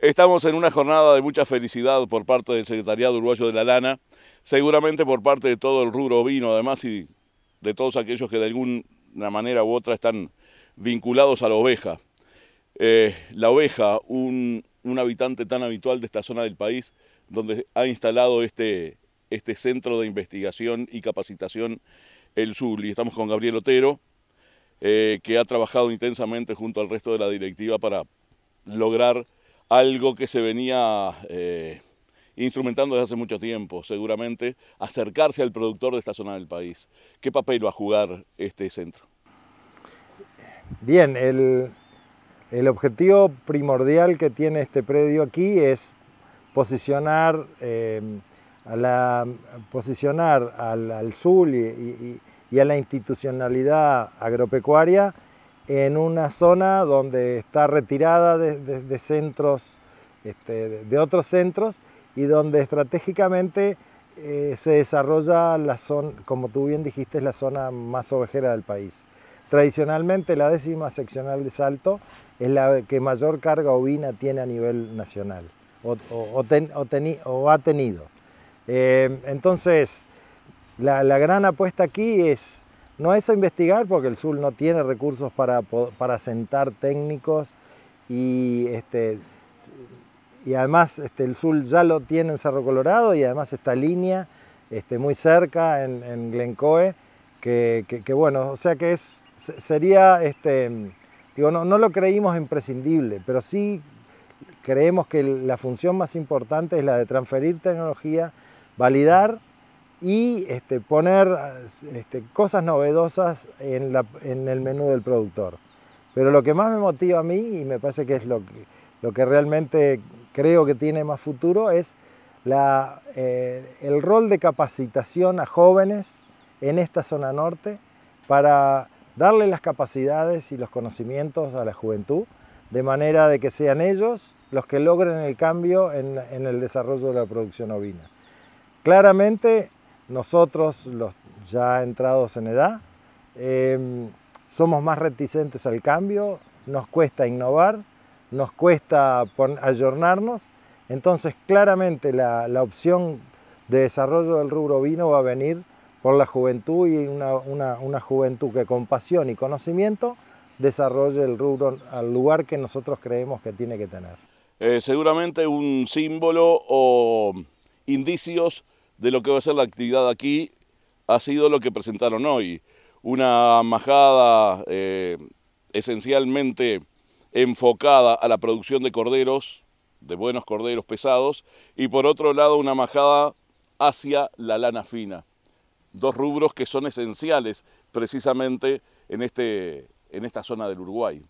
Estamos en una jornada de mucha felicidad por parte del Secretariado Uruguayo de la Lana, seguramente por parte de todo el rubro ovino, además, y de todos aquellos que de alguna manera u otra están vinculados a la oveja. Eh, la oveja, un, habitante tan habitual de esta zona del país, donde ha instalado este, este centro de investigación y capacitación, el SUL. Y estamos con Gabriel Otero, eh, que ha trabajado intensamente junto al resto de la directiva para lograr algo que se venía eh, instrumentando desde hace mucho tiempo, seguramente, acercarse al productor de esta zona del país. ¿Qué papel va a jugar este centro? Bien, el, objetivo primordial que tiene este predio aquí es posicionar, eh, posicionar al, al sur y a la institucionalidad agropecuaria en una zona donde está retirada de, de, centros, este, de otros centros y donde estratégicamente eh, se desarrolla la zona, como tú bien dijiste, es la zona más ovejera del país. Tradicionalmente la décima seccional de Salto es la que mayor carga ovina tiene a nivel nacional o, ha tenido. Eh, entonces, la, la gran apuesta aquí es no es a investigar porque el sur no tiene recursos para, para sentar técnicos y, este, y además este, el sur ya lo tiene en Cerro Colorado y además esta línea este, muy cerca en, Glencoe, que, bueno, o sea que es, sería, este, digo, no, no lo creímos imprescindible, pero sí creemos que la función más importante es la de transferir tecnología, validar y este, poner este, cosas novedosas en, la, en, el menú del productor. Pero lo que más me motiva a mí, y me parece que es lo que, lo que realmente creo que tiene más futuro, es la, eh, el rol de capacitación a jóvenes en esta zona norte para darle las capacidades y los conocimientos a la juventud, de manera de que sean ellos los que logren el cambio en, en el desarrollo de la producción ovina. Claramente nosotros, los ya entrados en edad, em, somos más reticentes al cambio, nos cuesta innovar, nos cuesta ayornarnos, entonces claramente la, la, opción de desarrollo del rubro vino va a venir por la juventud y una, juventud que con pasión y conocimiento desarrolle el rubro al lugar que nosotros creemos que tiene que tener. Eh, seguramente un símbolo o indicios de lo que va a ser la actividad aquí ha sido lo que presentaron hoy. Una majada eh, esencialmente enfocada a la producción de corderos, de buenos corderos pesados, y por otro lado una majada hacia la lana fina. Dos rubros que son esenciales precisamente en, este, en esta zona del Uruguay.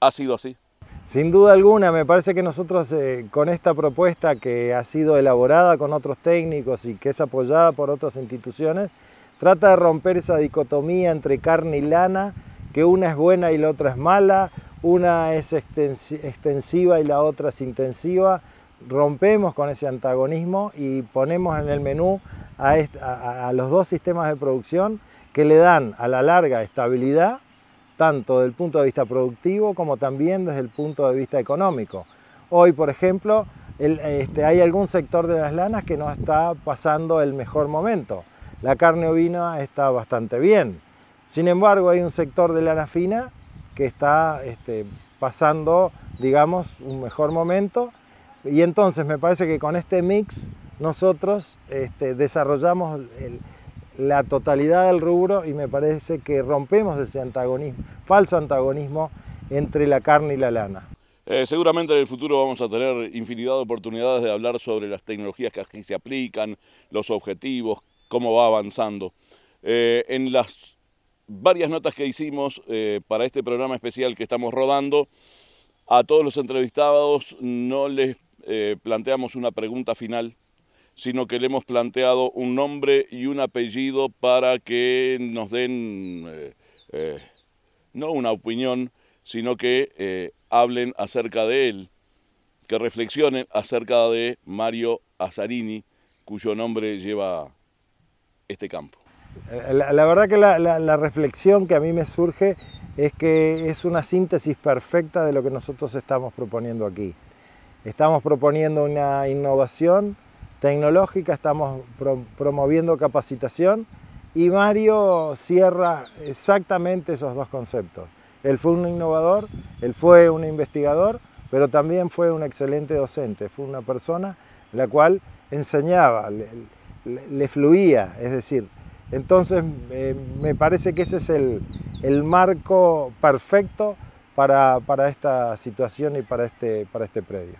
Ha sido así. Sin duda alguna, me parece que nosotros eh, con esta propuesta que ha sido elaborada con otros técnicos y que es apoyada por otras instituciones, trata de romper esa dicotomía entre carne y lana, que una es buena y la otra es mala, una es extensiva y la otra es intensiva. Rompemos con ese antagonismo y ponemos en el menú a los dos sistemas de producción que le dan a la larga estabilidad tanto desde el punto de vista productivo como también desde el punto de vista económico. Hoy, por ejemplo, este, hay algún sector de las lanas que no está pasando el mejor momento. La carne ovina está bastante bien. Sin embargo, hay un sector de lana fina que está este, pasando, digamos, un mejor momento. Y entonces me parece que con este mix nosotros este, desarrollamos el, la totalidad del rubro y me parece que rompemos ese antagonismo, falso antagonismo entre la carne y la lana. Eh, seguramente en el futuro vamos a tener infinidad de oportunidades de hablar sobre las tecnologías que aquí se aplican, los objetivos, cómo va avanzando. Eh, en las varias notas que hicimos eh, para este programa especial que estamos rodando, a todos los entrevistados no les planteamos una pregunta final sino que le hemos planteado un nombre y un apellido para que nos den, eh, eh, no una opinión, sino que eh, hablen acerca de él, que reflexionen acerca de Mario Azarini, cuyo nombre lleva este campo. La, verdad que la, la reflexión que a mí me surge es que es una síntesis perfecta de lo que nosotros estamos proponiendo aquí. Estamos proponiendo una innovación, tecnológica, estamos promoviendo capacitación y Mario cierra exactamente esos dos conceptos. Él fue un innovador, él fue un investigador, pero también fue un excelente docente, fue una persona la cual enseñaba, le, fluía, es decir, entonces eh, me parece que ese es el, marco perfecto para, para, esta situación y para este, para este predio.